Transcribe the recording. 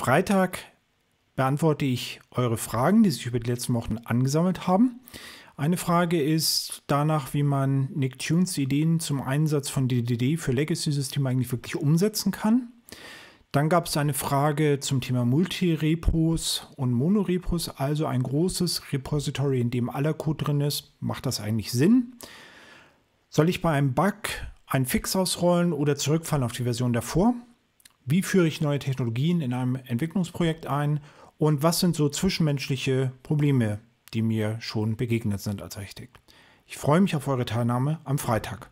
Freitag beantworte ich eure Fragen, die sich über die letzten Wochen angesammelt haben. Eine Frage ist danach, wie man Nicktunes Ideen zum Einsatz von DDD für Legacy-Systeme eigentlich wirklich umsetzen kann. Dann gab es eine Frage zum Thema Multirepos und Monorepos, also ein großes Repository, in dem aller Code drin ist. Macht das eigentlich Sinn? Soll ich bei einem Bug einen Fix ausrollen oder zurückfallen auf die Version davor? wie führe ich neue Technologien in einem Entwicklungsprojekt ein und was sind so zwischenmenschliche Probleme, die mir schon begegnet sind als Architekt. Ich freue mich auf eure Teilnahme am Freitag.